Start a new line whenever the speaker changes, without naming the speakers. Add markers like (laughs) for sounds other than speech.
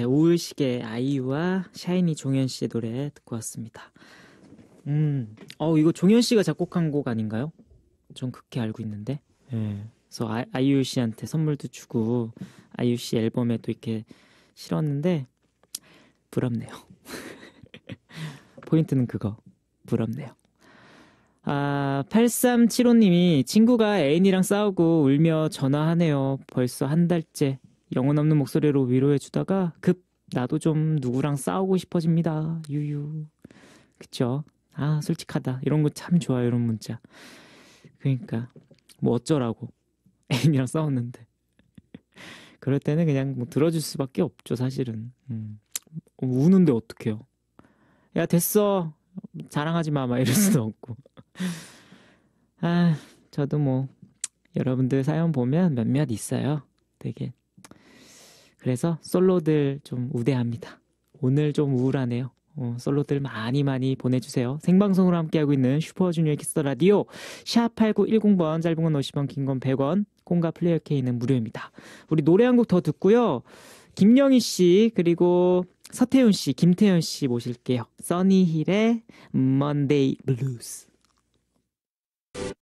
네, 오울식의 아이유와 샤이니 종현 씨의 노래 듣고 왔습니다. 음, 어, 이거 종현 씨가 작곡한 곡 아닌가요? 전 그렇게 알고 있는데. 예. 그래서 아, 아이유 씨한테 선물도 주고 아이유 씨 앨범에 또 이렇게 실었는데 부럽네요. (laughs) 포인트는 그거. 부럽네요. 아, 8375님이 친구가 애인이랑 싸우고 울며 전화하네요. 벌써 한 달째. 영혼 없는 목소리로 위로해주다가 급 나도 좀 누구랑 싸우고 싶어집니다. 유유. 그쵸? 아, 솔직하다. 이런 거 참 좋아요, 이런 문자. 그러니까, 뭐 어쩌라고. (laughs) 애인이랑 싸웠는데. (laughs) 그럴 때는 그냥 뭐 들어줄 수밖에 없죠, 사실은. 음. 우는데 어떡해요. 야, 됐어. 자랑하지 마. 막 이럴 수도 (laughs) 없고. 아, 저도 뭐, 여러분들 사연 보면 몇몇 있어요. 되게 그래서 솔로들 좀 우대합니다. 오늘 좀 우울하네요. 어, 솔로들 많이 많이 보내주세요. 생방송으로 함께하고 있는 슈퍼주니어 키스 라디오 샵 8910번 짧은 건 50원 긴 건 100원 콩과 플레이어 케이는 무료입니다. 우리 노래 한 곡 더 듣고요. 김영희 씨 그리고 서태훈 씨, 김태현 씨 모실게요. 써니힐의 Monday Blues.